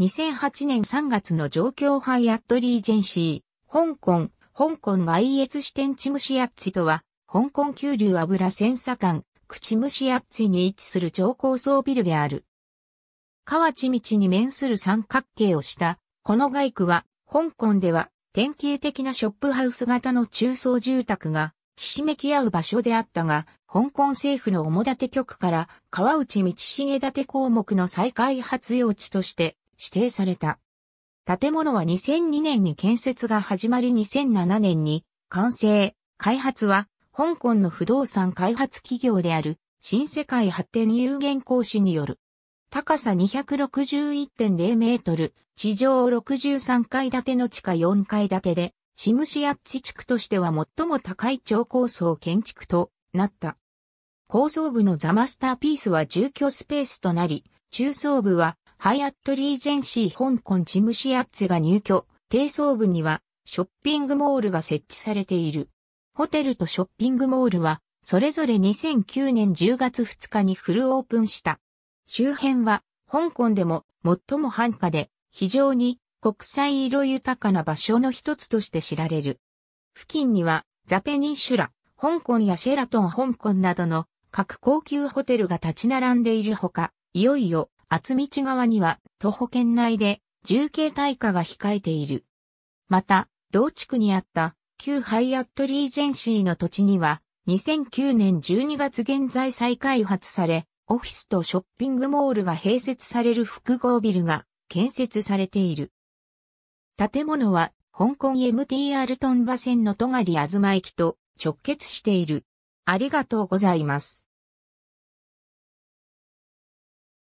2008年3月の状況ハイアットリージェンシー、香港、香港外越支店チムシアッツィとは、香港急流油セサ査間、口ムシアッツィに位置する超高層ビルである。川内道に面する三角形をした、この外区は、香港では、典型的なショップハウス型の中層住宅が、ひしめき合う場所であったが、香港政府の主立局から、川内道重立項目の再開発用地として、指定された。建物は2002年に建設が始まり2007年に完成、開発は香港の不動産開発企業である新世界発展有限公司による。高さ261.0メートル、地上63階建ての地下4階建てで、シムシアッチ地区としては最も高い超高層建築となった。高層部のザマスターピースは住居スペースとなり、中層部はハイアットリージェンシー香港チムシアッツが入居、低層部にはショッピングモールが設置されている。ホテルとショッピングモールは、それぞれ2009年10月2日にフルオープンした。周辺は、香港でも最も繁華で、非常に国際色豊かな場所の一つとして知られる。付近には、ザペニンシュラ、香港やシェラトン香港などの各高級ホテルが立ち並んでいるほか、いよいよ厚道側には徒歩圏内で重慶大火が控えている。また、同地区にあった旧ハイアットリージェンシーの土地には2009年12月現在再開発され、オフィスとショッピングモールが併設される複合ビルが建設されている。建物は香港 MTR トンバ線の戸狩東駅と直結している。ありがとうございます。